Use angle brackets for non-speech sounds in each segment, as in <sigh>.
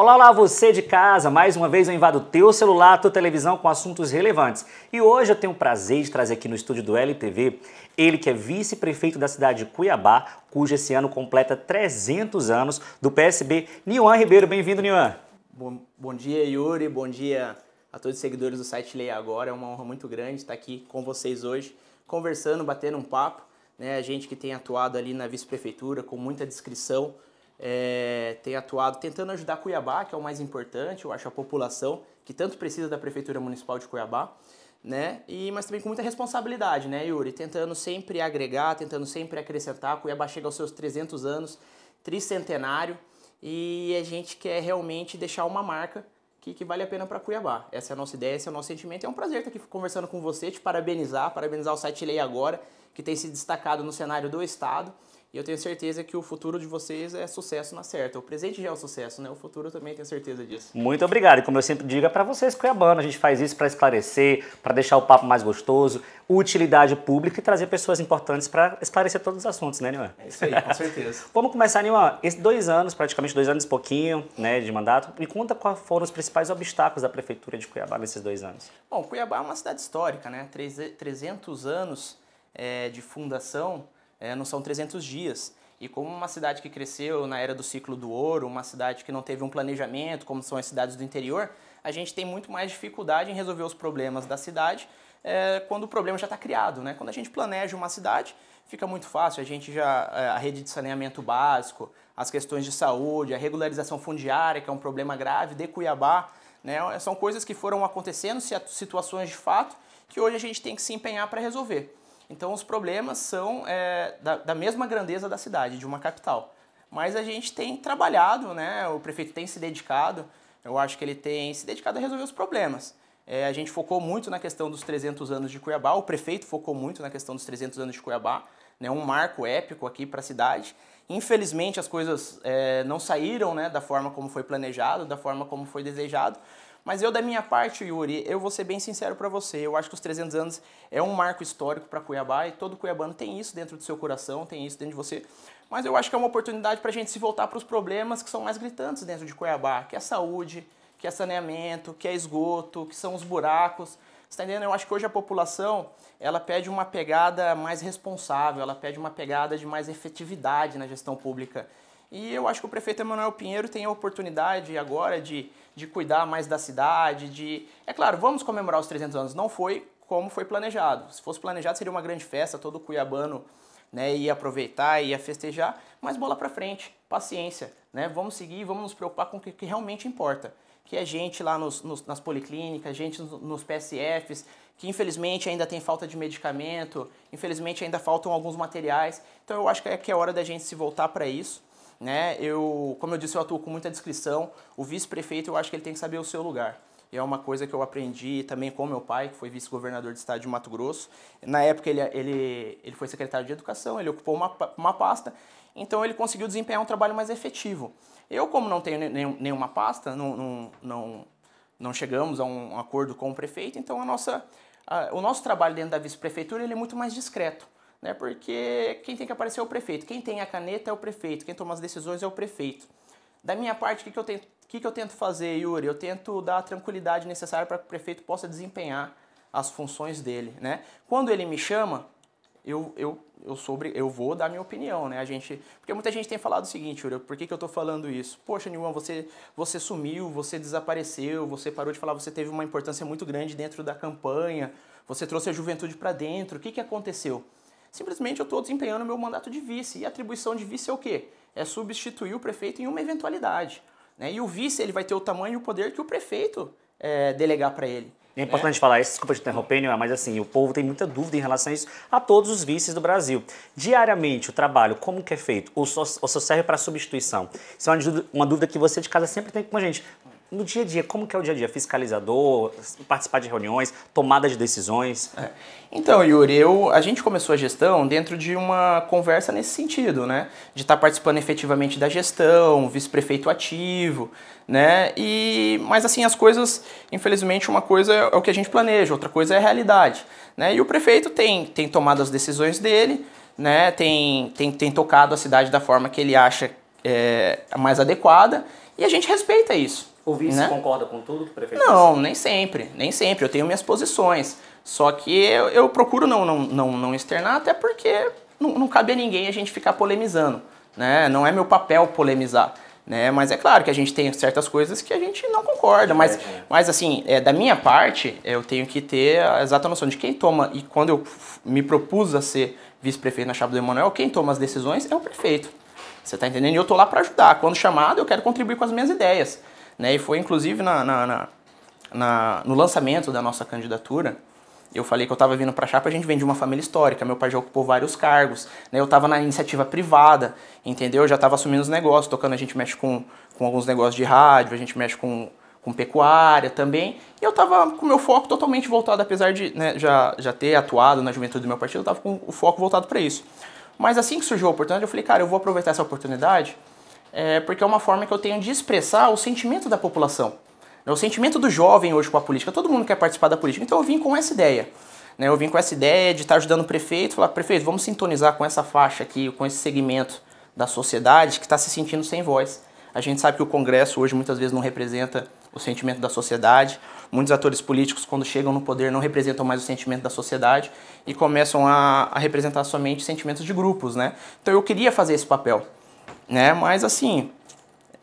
Olá, olá você de casa! Mais uma vez eu invado teu celular, tua televisão com assuntos relevantes. E hoje eu tenho o prazer de trazer aqui no estúdio do LTV ele que é vice-prefeito da cidade de Cuiabá, cujo esse ano completa 300 anos, do PSB, Niuan Ribeiro. Bem-vindo, Niuan! Bom, bom dia, Yuri. Bom dia a todos os seguidores do site Leia Agora. É uma honra muito grande estar aqui com vocês hoje, conversando, batendo um papo. Né? A gente que tem atuado ali na vice-prefeitura com muita discrição, é, tem atuado tentando ajudar Cuiabá, que é o mais importante, eu acho, a população que tanto precisa da Prefeitura Municipal de Cuiabá, né? E, mas também com muita responsabilidade, né, Yuri? Tentando sempre agregar, tentando sempre acrescentar. Cuiabá chega aos seus 300 anos, tricentenário, e a gente quer realmente deixar uma marca que, que vale a pena para Cuiabá. Essa é a nossa ideia, esse é o nosso sentimento. É um prazer estar aqui conversando com você, te parabenizar, parabenizar o site Lei Agora, que tem se destacado no cenário do Estado. E eu tenho certeza que o futuro de vocês é sucesso na certa. O presente já é o sucesso, né? O futuro também tenho certeza disso. Muito obrigado. E como eu sempre digo, é para vocês Cuiabana A gente faz isso para esclarecer, para deixar o papo mais gostoso, utilidade pública e trazer pessoas importantes para esclarecer todos os assuntos, né, Nilma? É isso aí, com certeza. <laughs> Vamos começar, Nilma. Esses dois anos, praticamente dois anos e pouquinho, né, de mandato. Me conta quais foram os principais obstáculos da Prefeitura de Cuiabá nesses dois anos. Bom, Cuiabá é uma cidade histórica, né? 300 anos é, de fundação é, não são 300 dias. E como uma cidade que cresceu na era do ciclo do ouro, uma cidade que não teve um planejamento, como são as cidades do interior, a gente tem muito mais dificuldade em resolver os problemas da cidade é, quando o problema já está criado. Né? Quando a gente planeja uma cidade, fica muito fácil. A gente já. É, a rede de saneamento básico, as questões de saúde, a regularização fundiária, que é um problema grave de Cuiabá. Né? São coisas que foram acontecendo, situações de fato, que hoje a gente tem que se empenhar para resolver. Então os problemas são é, da, da mesma grandeza da cidade, de uma capital. Mas a gente tem trabalhado, né? o prefeito tem se dedicado, eu acho que ele tem se dedicado a resolver os problemas. É, a gente focou muito na questão dos 300 anos de Cuiabá, o prefeito focou muito na questão dos 300 anos de Cuiabá, né, um marco épico aqui para a cidade. Infelizmente as coisas é, não saíram né, da forma como foi planejado, da forma como foi desejado, mas eu, da minha parte, Yuri, eu vou ser bem sincero para você. Eu acho que os 300 anos é um marco histórico para Cuiabá e todo cuiabano tem isso dentro do seu coração, tem isso dentro de você. Mas eu acho que é uma oportunidade para a gente se voltar para os problemas que são mais gritantes dentro de Cuiabá, que é saúde, que é saneamento, que é esgoto, que são os buracos. Você está entendendo? Eu acho que hoje a população, ela pede uma pegada mais responsável, ela pede uma pegada de mais efetividade na gestão pública. E eu acho que o prefeito Emanuel Pinheiro tem a oportunidade agora de, de cuidar mais da cidade, de... É claro, vamos comemorar os 300 anos. Não foi como foi planejado. Se fosse planejado, seria uma grande festa, todo cuiabano né, ia aproveitar, ia festejar, mas bola para frente, paciência, né? Vamos seguir, vamos nos preocupar com o que, que realmente importa, que é gente lá nos, nos, nas policlínicas, gente nos PSFs, que infelizmente ainda tem falta de medicamento, infelizmente ainda faltam alguns materiais. Então eu acho que é, que é hora da gente se voltar para isso né? Eu, como eu disse, eu atuo com muita discrição. O vice-prefeito, eu acho que ele tem que saber o seu lugar. E é uma coisa que eu aprendi também com meu pai, que foi vice-governador do estado de Mato Grosso. Na época, ele, ele, ele foi secretário de Educação, ele ocupou uma, uma pasta, então ele conseguiu desempenhar um trabalho mais efetivo. Eu, como não tenho nenhum, nenhuma pasta, não, não, não, não chegamos a um acordo com o prefeito, então a nossa, a, o nosso trabalho dentro da vice-prefeitura ele é muito mais discreto né? Porque quem tem que aparecer é o prefeito, quem tem a caneta é o prefeito, quem toma as decisões é o prefeito. Da minha parte, o que, que eu tento que, que, eu tento fazer, Yuri? Eu tento dar a tranquilidade necessária para que o prefeito possa desempenhar as funções dele, né? Quando ele me chama, eu, eu, eu, sobre, eu vou dar minha opinião, né? A gente, porque muita gente tem falado o seguinte, Yuri, por que, que eu estou falando isso? Poxa, Nilman, você, você sumiu, você desapareceu, você parou de falar, você teve uma importância muito grande dentro da campanha, você trouxe a juventude para dentro, o que, que aconteceu? Simplesmente eu estou desempenhando meu mandato de vice. E atribuição de vice é o quê? É substituir o prefeito em uma eventualidade. Né? E o vice ele vai ter o tamanho e o poder que o prefeito é, delegar para ele. É importante é. falar isso, desculpa te interromper, mas assim, o povo tem muita dúvida em relação a isso, a todos os vices do Brasil. Diariamente, o trabalho, como que é feito? Ou só, ou só serve para substituição? Isso é uma uma dúvida que você de casa sempre tem com a gente no dia a dia, como que é o dia a dia? Fiscalizador, participar de reuniões, tomada de decisões? É. Então, Yuri, eu, a gente começou a gestão dentro de uma conversa nesse sentido, né? De estar tá participando efetivamente da gestão, vice-prefeito ativo, né? E, mas assim, as coisas, infelizmente, uma coisa é o que a gente planeja, outra coisa é a realidade. Né? E o prefeito tem, tem tomado as decisões dele, né? tem, tem, tem tocado a cidade da forma que ele acha é, mais adequada, e a gente respeita isso. O vice né? concorda com tudo que o prefeito Não, nem sempre, nem sempre. Eu tenho minhas posições. Só que eu, eu procuro não, não, não, não externar, até porque não, não cabe a ninguém a gente ficar polemizando. Né? Não é meu papel polemizar. Né? Mas é claro que a gente tem certas coisas que a gente não concorda, mas, né? mas assim, é, da minha parte, eu tenho que ter a exata noção de quem toma, e quando eu me propus a ser vice-prefeito na Chapa do Emanuel, quem toma as decisões é o prefeito. Você está entendendo? E eu estou lá para ajudar. Quando chamado, eu quero contribuir com as minhas ideias. Né? E foi inclusive na, na, na, no lançamento da nossa candidatura, eu falei que eu estava vindo para Chapa, a gente vem de uma família histórica, meu pai já ocupou vários cargos, né? eu estava na iniciativa privada, entendeu? Eu já estava assumindo os negócios, tocando, a gente mexe com, com alguns negócios de rádio, a gente mexe com, com pecuária também, e eu estava com o meu foco totalmente voltado, apesar de né, já, já ter atuado na juventude do meu partido, eu estava com o foco voltado para isso. Mas assim que surgiu a oportunidade, eu falei, cara, eu vou aproveitar essa oportunidade é, porque é uma forma que eu tenho de expressar o sentimento da população. Né? O sentimento do jovem hoje com a política. Todo mundo quer participar da política. Então eu vim com essa ideia. Né? Eu vim com essa ideia de estar ajudando o prefeito, falar, prefeito, vamos sintonizar com essa faixa aqui, com esse segmento da sociedade que está se sentindo sem voz. A gente sabe que o Congresso hoje muitas vezes não representa o sentimento da sociedade. Muitos atores políticos, quando chegam no poder, não representam mais o sentimento da sociedade e começam a, a representar somente sentimentos de grupos, né? Então eu queria fazer esse papel né? Mas assim,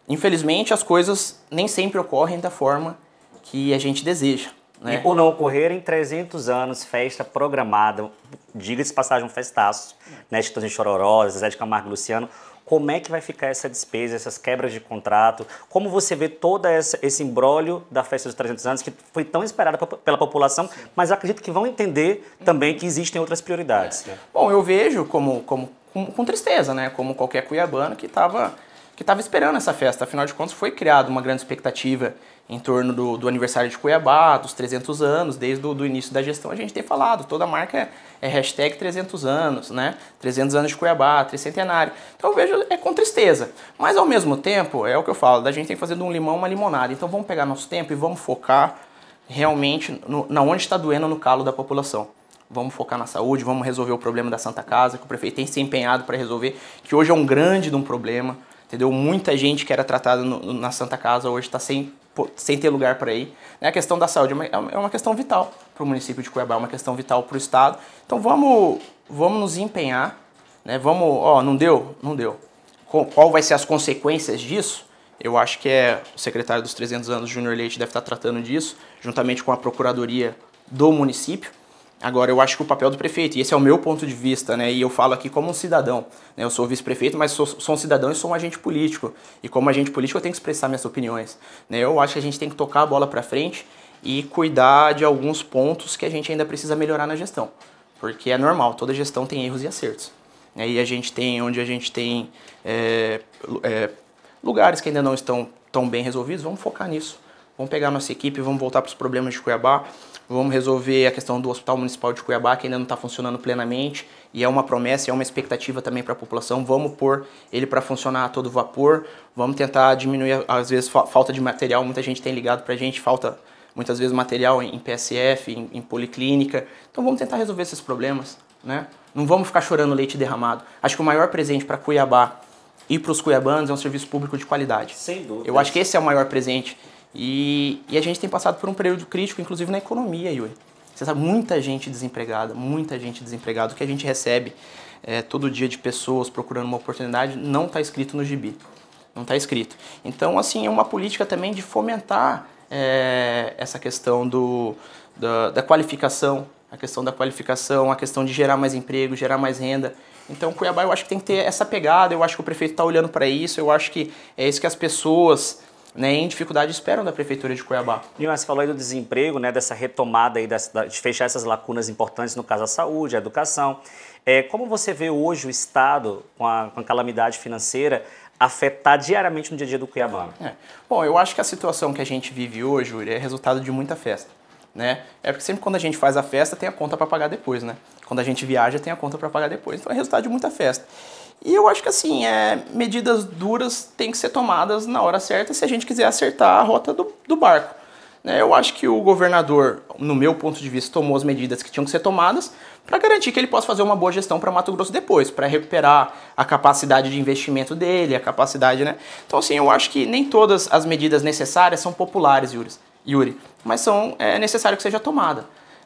infelizmente as coisas nem sempre ocorrem da forma que a gente deseja. Né? E por não ocorrer em 300 anos, festa programada, diga-se passagem um festaço, né? Chitãozinho Chororó, Zé de Camargo e Luciano, como é que vai ficar essa despesa, essas quebras de contrato, como você vê todo esse embrólio da festa dos 300 anos, que foi tão esperada pela população, mas acredito que vão entender também que existem outras prioridades. Né? Bom, eu vejo como, como com, com tristeza, né? Como qualquer cuiabano que estava que tava esperando essa festa. Afinal de contas, foi criada uma grande expectativa em torno do, do aniversário de Cuiabá, dos 300 anos, desde o início da gestão a gente tem falado, toda marca é, é hashtag 300 anos, né? 300 anos de Cuiabá, tricentenário. Então eu vejo é com tristeza, mas ao mesmo tempo, é o que eu falo, da gente tem que fazer de um limão uma limonada. Então vamos pegar nosso tempo e vamos focar realmente no, na onde está doendo no calo da população vamos focar na saúde, vamos resolver o problema da Santa Casa, que o prefeito tem se empenhado para resolver, que hoje é um grande de um problema, entendeu? Muita gente que era tratada na Santa Casa hoje está sem, sem ter lugar para ir. Né? A questão da saúde é uma, é uma questão vital para o município de Cuiabá, é uma questão vital para o Estado. Então vamos, vamos nos empenhar, né? vamos, ó, não deu? Não deu. Qual vai ser as consequências disso? Eu acho que é o secretário dos 300 anos, Júnior Leite, deve estar tá tratando disso, juntamente com a Procuradoria do município, Agora, eu acho que o papel do prefeito, e esse é o meu ponto de vista, né, e eu falo aqui como um cidadão. Né, eu sou vice-prefeito, mas sou, sou, um cidadão e sou um agente político. E como agente político, eu tenho que expressar minhas opiniões. Né, eu acho que a gente tem que tocar a bola para frente e cuidar de alguns pontos que a gente ainda precisa melhorar na gestão. Porque é normal, toda gestão tem erros e acertos. Né, e a gente tem, onde a gente tem é, é, lugares que ainda não estão tão bem resolvidos, vamos focar nisso. Vamos pegar a nossa equipe, vamos voltar para os problemas de Cuiabá, vamos resolver a questão do Hospital Municipal de Cuiabá, que ainda não está funcionando plenamente, e é uma promessa, é uma expectativa também para a população. Vamos pôr ele para funcionar a todo vapor, vamos tentar diminuir, às vezes, fa falta de material. Muita gente tem ligado para a gente, falta muitas vezes material em PSF, em, em policlínica. Então vamos tentar resolver esses problemas, né? Não vamos ficar chorando leite derramado. Acho que o maior presente para Cuiabá e para os cuiabanos é um serviço público de qualidade. Sem dúvida. Eu acho que esse é o maior presente e, e a gente tem passado por um período crítico, inclusive na economia, Yuri. Você sabe, muita gente desempregada, muita gente desempregada. O que a gente recebe é, todo dia de pessoas procurando uma oportunidade não está escrito no gibi. Não está escrito. Então, assim, é uma política também de fomentar é, essa questão do, da, da qualificação, a questão da qualificação, a questão de gerar mais emprego, gerar mais renda. Então, Cuiabá, eu acho que tem que ter essa pegada, eu acho que o prefeito está olhando para isso, eu acho que é isso que as pessoas né, em dificuldade esperam da Prefeitura de Cuiabá. E você falou aí do desemprego, né, dessa retomada aí, das, de fechar essas lacunas importantes, no caso da saúde, a educação. É, como você vê hoje o Estado, com a, com a calamidade financeira, afetar diariamente no dia a dia do Cuiabá? É. Bom, eu acho que a situação que a gente vive hoje, Yuri, é resultado de muita festa. Né? É porque sempre quando a gente faz a festa tem a conta para pagar depois, né? Quando a gente viaja tem a conta para pagar depois. Então é resultado de muita festa. E eu acho que assim, é, medidas duras têm que ser tomadas na hora certa se a gente quiser acertar a rota do, do barco. Né? Eu acho que o governador, no meu ponto de vista, tomou as medidas que tinham que ser tomadas para garantir que ele possa fazer uma boa gestão para Mato Grosso depois, para recuperar a capacidade de investimento dele, a capacidade, né? Então, assim, eu acho que nem todas as medidas necessárias são populares, Yuri, Yuri mas são é necessário que seja tomada.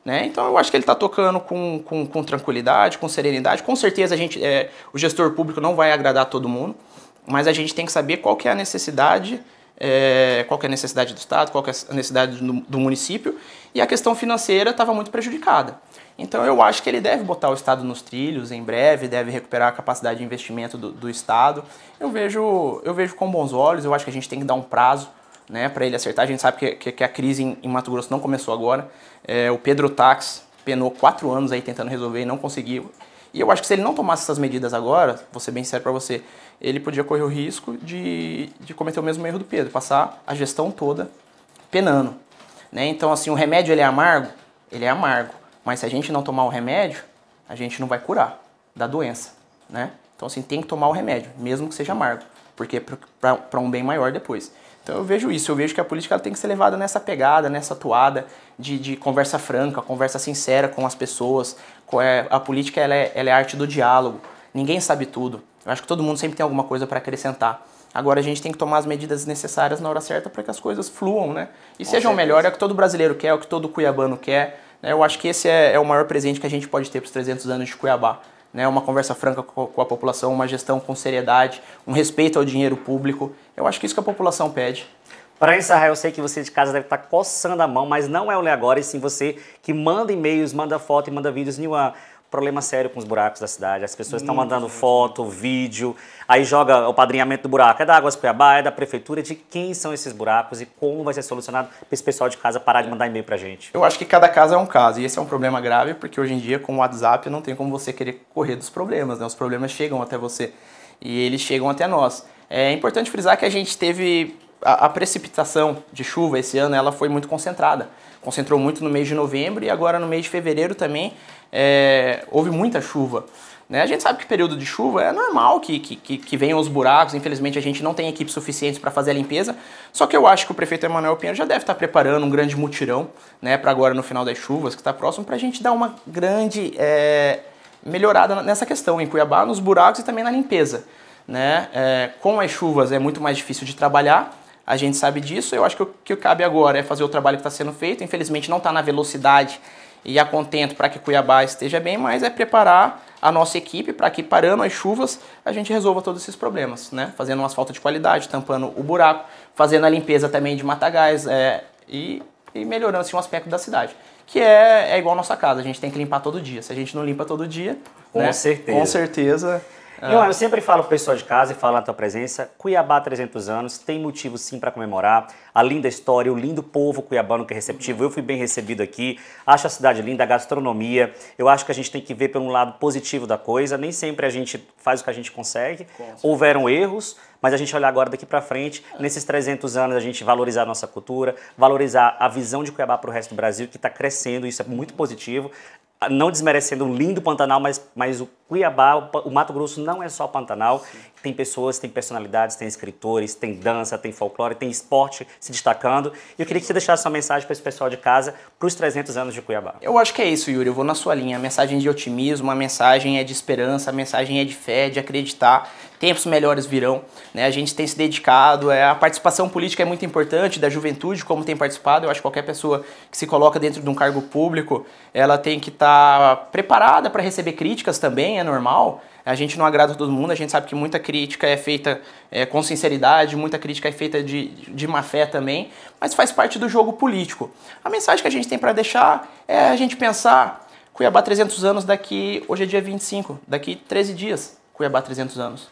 Né? Então eu acho que ele está tocando com, com, com, tranquilidade, com serenidade. Com certeza a gente, é, o gestor público não vai agradar todo mundo, mas a gente tem que saber qual que é a necessidade, é, qual é a necessidade do Estado, qual é a necessidade do, do município, e a questão financeira estava muito prejudicada. Então eu acho que ele deve botar o Estado nos trilhos em breve, deve recuperar a capacidade de investimento do, do Estado. Eu vejo, eu vejo com bons olhos, eu acho que a gente tem que dar um prazo né, para ele acertar. A gente sabe que, que, que a crise em, em, Mato Grosso não começou agora. É, o Pedro Tax penou quatro anos aí tentando resolver e não conseguiu. E eu acho que se ele não tomasse essas medidas agora, vou ser bem sério para você, ele podia correr o risco de, de cometer o mesmo erro do Pedro, passar a gestão toda penando. Né? Então, assim, o remédio ele é amargo? Ele é amargo. Mas se a gente não tomar o remédio, a gente não vai curar da doença. Né? Então, assim, tem que tomar o remédio, mesmo que seja amargo, porque para um bem maior depois. Então eu vejo isso, eu vejo que a política tem que ser levada nessa pegada, nessa toada de, de conversa franca, conversa sincera com as pessoas. É, a política ela é, ela é arte do diálogo, ninguém sabe tudo. Eu acho que todo mundo sempre tem alguma coisa para acrescentar. Agora a gente tem que tomar as medidas necessárias na hora certa para que as coisas fluam, né? E com sejam melhores, é o que todo brasileiro quer, é o que todo cuiabano quer. Né? Eu acho que esse é, é o maior presente que a gente pode ter para os 300 anos de Cuiabá né, uma conversa franca com a população, uma gestão com seriedade, um respeito ao dinheiro público. Eu acho que isso que a população pede. Para encerrar, eu sei que você de casa deve estar tá coçando a mão, mas não é o Lê Agora, e sim você que manda e-mails, manda foto e manda vídeos em uma problema sério com os buracos da cidade. As pessoas estão hum. mandando foto, vídeo, aí joga o padrinhamento do buraco. É da Águas Cuiabá, é da prefeitura, de quem são esses buracos e como vai ser solucionado para esse pessoal de casa parar de mandar e-mail para gente. Eu acho que cada caso é um caso e esse é um problema grave porque hoje em dia com o WhatsApp não tem como você querer correr dos problemas, né? Os problemas chegam até você e eles chegam até nós. É importante frisar que a gente teve a, a, precipitação de chuva esse ano ela foi muito concentrada. Concentrou muito no mês de novembro e agora no mês de fevereiro também é, houve muita chuva. Né? A gente sabe que período de chuva é normal que, que, que venham os buracos, infelizmente a gente não tem equipe suficiente para fazer a limpeza, só que eu acho que o prefeito Emanuel Pinheiro já deve estar tá preparando um grande mutirão né, para agora no final das chuvas, que está próximo, para a gente dar uma grande é, melhorada nessa questão em Cuiabá, nos buracos e também na limpeza. Né? É, com as chuvas é muito mais difícil de trabalhar, a gente sabe disso. Eu acho que o que cabe agora é fazer o trabalho que está sendo feito. Infelizmente não está na velocidade e a contento para que Cuiabá esteja bem, mas é preparar a nossa equipe para que parando as chuvas a gente resolva todos esses problemas, né? Fazendo um asfalto de qualidade, tampando o buraco, fazendo a limpeza também de matagais é, e, e melhorando assim, um aspecto da cidade que é, é igual a nossa casa, a gente tem que limpar todo dia. Se a gente não limpa todo dia, com né? certeza. Com certeza eu, eu, sempre falo pro pessoal de casa e falo na tua presença, Cuiabá 300 anos, tem motivo sim para comemorar. A linda história, o lindo povo cuiabano que é receptivo. Eu fui bem recebido aqui, acho a cidade linda, a gastronomia. Eu acho que a gente tem que ver pelo lado positivo da coisa. Nem sempre a gente faz o que a gente consegue. Houveram erros, mas a gente olhar agora daqui para frente, nesses 300 anos, a gente valorizar a nossa cultura, valorizar a visão de Cuiabá para o resto do Brasil, que está crescendo, isso é muito positivo não desmerecendo o lindo Pantanal, mas, mas o Cuiabá, o Mato Grosso não é só Pantanal. Sim. Tem pessoas, tem personalidades, tem escritores, tem dança, tem folclore, tem esporte se destacando. E eu queria que você deixasse uma mensagem para esse pessoal de casa para os 300 anos de Cuiabá. Eu acho que é isso, Yuri. Eu vou na sua linha. A mensagem de otimismo, a mensagem é de esperança, a mensagem é de fé, de acreditar tempos melhores virão. Né? A gente tem se dedicado, é, a participação política é muito importante, da juventude, como tem participado. Eu acho que qualquer pessoa que se coloca dentro de um cargo público, ela tem que estar tá preparada para receber críticas também, é normal. A gente não agrada todo mundo, a gente sabe que muita crítica é feita é, com sinceridade, muita crítica é feita de, de má fé também, mas faz parte do jogo político. A mensagem que a gente tem para deixar é a gente pensar Cuiabá 300 anos daqui, hoje é dia 25, daqui 13 dias, Cuiabá 300 anos.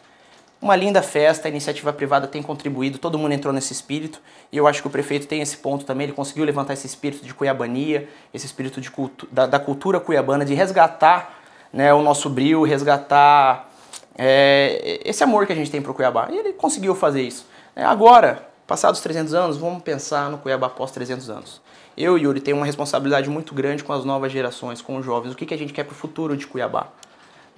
Uma linda festa, a iniciativa privada tem contribuído, todo mundo entrou nesse espírito, e eu acho que o prefeito tem esse ponto também, ele conseguiu levantar esse espírito de cuiabania, esse espírito de cultu da, da, cultura cuiabana, de resgatar né, o nosso brilho, resgatar é, esse amor que a gente tem para o Cuiabá. E ele conseguiu fazer isso. É, agora, passados 300 anos, vamos pensar no Cuiabá após 300 anos. Eu e Yuri tem uma responsabilidade muito grande com as novas gerações, com os jovens. O que, que a gente quer para o futuro de Cuiabá?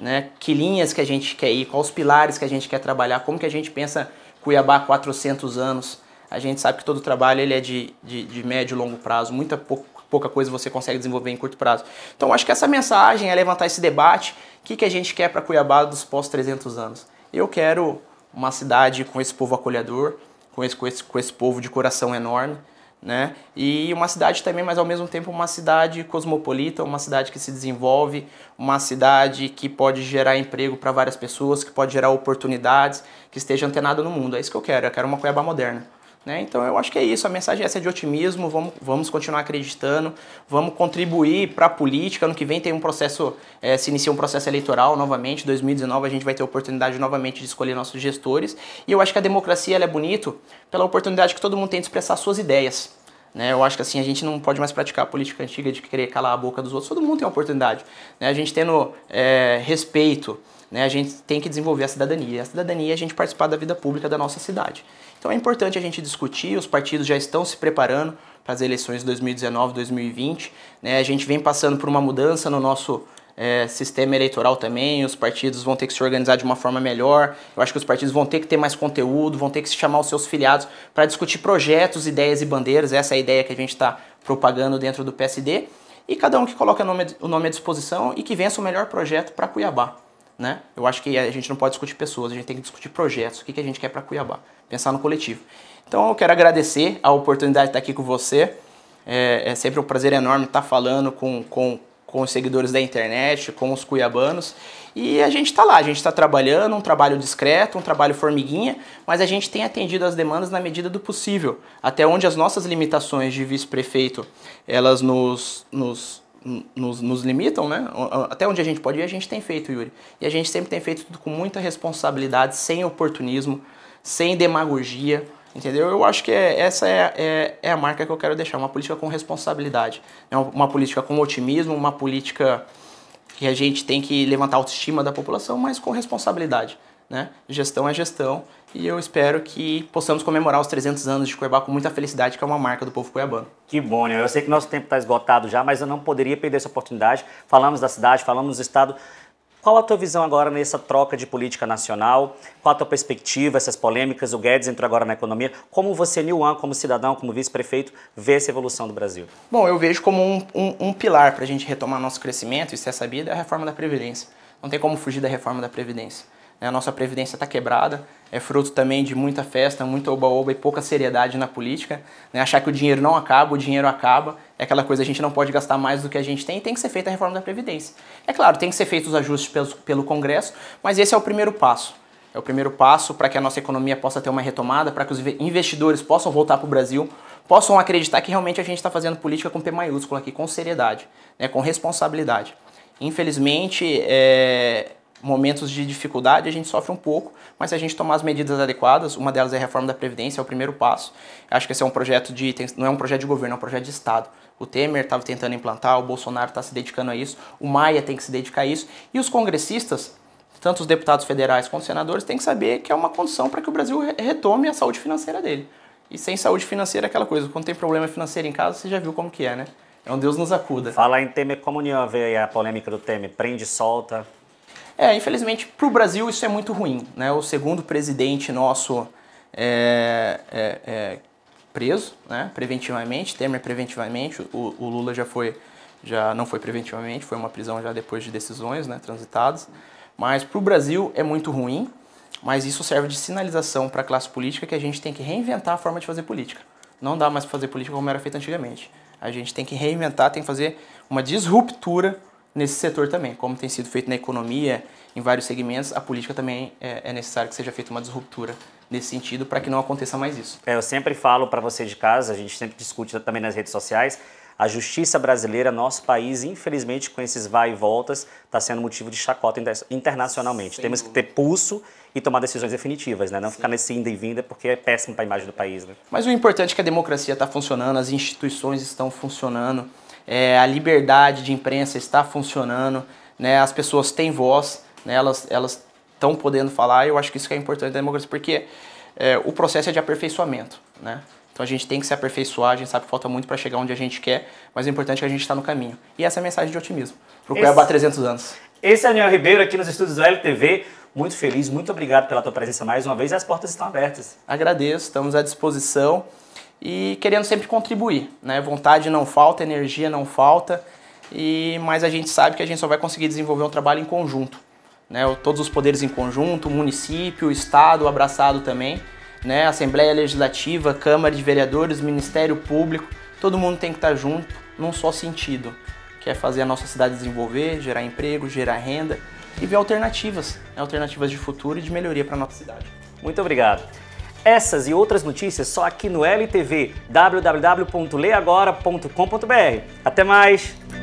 né? Que linhas que a gente quer ir, quais os pilares que a gente quer trabalhar, como que a gente pensa Cuiabá há 400 anos. A gente sabe que todo trabalho ele é de, de, de médio e longo prazo, muita pouca, pouca coisa você consegue desenvolver em curto prazo. Então acho que essa mensagem é levantar esse debate, o que, que a gente quer para Cuiabá dos pós 300 anos. Eu quero uma cidade com esse povo acolhedor, com esse, com esse, com esse povo de coração enorme, né? E uma cidade também, mas ao mesmo tempo uma cidade cosmopolita, uma cidade que se desenvolve, uma cidade que pode gerar emprego para várias pessoas, que pode gerar oportunidades, que esteja antenada no mundo. É isso que eu quero, eu quero uma Cuiabá moderna. Né? Então eu acho que é isso, a mensagem é essa de otimismo, vamos, vamos continuar acreditando, vamos contribuir para a política. Ano que vem tem um processo, é, se inicia um processo eleitoral novamente, 2019 a gente vai ter a oportunidade novamente de escolher nossos gestores. E eu acho que a democracia é bonito pela oportunidade que todo mundo tem de expressar suas ideias. Né? Eu acho que assim a gente não pode mais praticar a política antiga de querer calar a boca dos outros, todo mundo tem a oportunidade. Né? A gente tendo é, respeito né? A gente tem que desenvolver a cidadania. A cidadania é a gente participar da vida pública da nossa cidade. Então é importante a gente discutir, os partidos já estão se preparando para as eleições de 2019, 2020. Né? A gente vem passando por uma mudança no nosso é, sistema eleitoral também, os partidos vão ter que se organizar de uma forma melhor. Eu acho que os partidos vão ter que ter mais conteúdo, vão ter que chamar os seus filiados para discutir projetos, ideias e bandeiras. Essa é a ideia que a gente está propagando dentro do PSD. E cada um que coloca o nome à disposição e que vença o melhor projeto para Cuiabá né? Eu acho que a gente não pode discutir pessoas, a gente tem que discutir projetos, o que, que a gente quer para Cuiabá, pensar no coletivo. Então eu quero agradecer a oportunidade de estar aqui com você. É, é sempre um prazer enorme estar falando com, com, com os seguidores da internet, com os cuiabanos. E a gente está lá, a gente está trabalhando, um trabalho discreto, um trabalho formiguinha, mas a gente tem atendido as demandas na medida do possível, até onde as nossas limitações de vice-prefeito elas nos, nos, nos, nos, limitam, né? Até onde a gente pode ir, a gente tem feito, Yuri. E a gente sempre tem feito tudo com muita responsabilidade, sem oportunismo, sem demagogia, entendeu? Eu acho que é, essa é, é, é, a marca que eu quero deixar, uma política com responsabilidade, né? uma política com otimismo, uma política que a gente tem que levantar a autoestima da população, mas com responsabilidade, né? Gestão é gestão e eu espero que possamos comemorar os 300 anos de Cuiabá com muita felicidade, que é uma marca do povo cuiabano. Que bom, né? Eu sei que nosso tempo está esgotado já, mas eu não poderia perder essa oportunidade. Falamos da cidade, falamos do estado. Qual a tua visão agora nessa troca de política nacional? Qual a tua perspectiva, essas polêmicas? O Guedes entrou agora na economia. Como você, Nilwan, como cidadão, como vice-prefeito, vê essa evolução do Brasil? Bom, eu vejo como um, um, um pilar para a gente retomar nosso crescimento, isso é sabido, é a reforma da Previdência. Não tem como fugir da reforma da Previdência. Né? a nossa previdência está quebrada, é fruto também de muita festa, muita oba-oba e pouca seriedade na política. Né? Achar que o dinheiro não acaba, o dinheiro acaba, é aquela coisa, a gente não pode gastar mais do que a gente tem, tem que ser feita a reforma da Previdência. É claro, tem que ser feitos os ajustes pelo, pelo Congresso, mas esse é o primeiro passo. É o primeiro passo para que a nossa economia possa ter uma retomada, para que os investidores possam voltar para o Brasil, possam acreditar que realmente a gente está fazendo política com P maiúsculo aqui, com seriedade, né? com responsabilidade. Infelizmente, é, momentos de dificuldade a gente sofre um pouco, mas se a gente tomar as medidas adequadas, uma delas é a reforma da Previdência, é o primeiro passo. Acho que esse é um projeto de. não é um projeto de governo, é um projeto de Estado. O Temer estava tentando implantar, o Bolsonaro está se dedicando a isso, o Maia tem que se dedicar a isso. E os congressistas, tanto os deputados federais quanto os senadores, têm que saber que é uma condição para que o Brasil retome a saúde financeira dele. E sem saúde financeira é aquela coisa, quando tem problema financeiro em casa, você já viu como que é, né? É um Deus nos acuda. Fala em Temer Comunhão, veio aí a polêmica do Temer, prende e solta. É, infelizmente, para o Brasil isso é muito ruim. Né? O segundo presidente nosso é, é, é preso, né? preventivamente, Temer preventivamente, o, o, Lula já foi, já não foi preventivamente, foi uma prisão já depois de decisões né, transitadas. Mas para o Brasil é muito ruim, mas isso serve de sinalização para a classe política que a gente tem que reinventar a forma de fazer política. Não dá mais para fazer política como era feito antigamente. A gente tem que reinventar, tem que fazer uma disruptura nesse setor também. Como tem sido feito na economia, em vários segmentos, a política também é, é necessário que seja feita uma disruptura nesse sentido para que não aconteça mais isso. É, eu sempre falo para você de casa, a gente sempre discute também nas redes sociais, a justiça brasileira, nosso país, infelizmente, com esses vai e voltas, está sendo motivo de chacota internacionalmente. Sem Temos dúvida. que ter pulso e tomar decisões definitivas, né? não Sim. ficar nesse indo e vinda, porque é péssimo para a imagem do país. Né? Mas o importante é que a democracia está funcionando, as instituições estão funcionando é, a liberdade de imprensa está funcionando, né? As pessoas têm voz, né? Elas elas estão podendo falar. E eu acho que isso que é importante da democracia, porque é, o processo é de aperfeiçoamento, né? Então a gente tem que se aperfeiçoar, a gente sabe que falta muito para chegar onde a gente quer, mas o importante é que a gente está no caminho. E essa é a mensagem de otimismo para o Esse... Cuiabá 300 anos. Esse é o Daniel Ribeiro aqui nos estúdios da LTV. Muito feliz, muito obrigado pela tua presença mais uma vez e as portas estão abertas. Agradeço, estamos à disposição e querendo sempre contribuir, né? Vontade não falta, energia não falta, e mas a gente sabe que a gente só vai conseguir desenvolver um trabalho em conjunto, né? Todos os poderes em conjunto, o município, o estado abraçado também, né? Assembleia Legislativa, Câmara de Vereadores, Ministério Público, todo mundo tem que estar junto num só sentido, que é fazer a nossa cidade desenvolver, gerar emprego, gerar renda e ver alternativas, né? alternativas de futuro e de melhoria para nossa cidade. Muito obrigado. Essas e outras notícias só aqui no LTV, www.leagora.com.br. Até mais!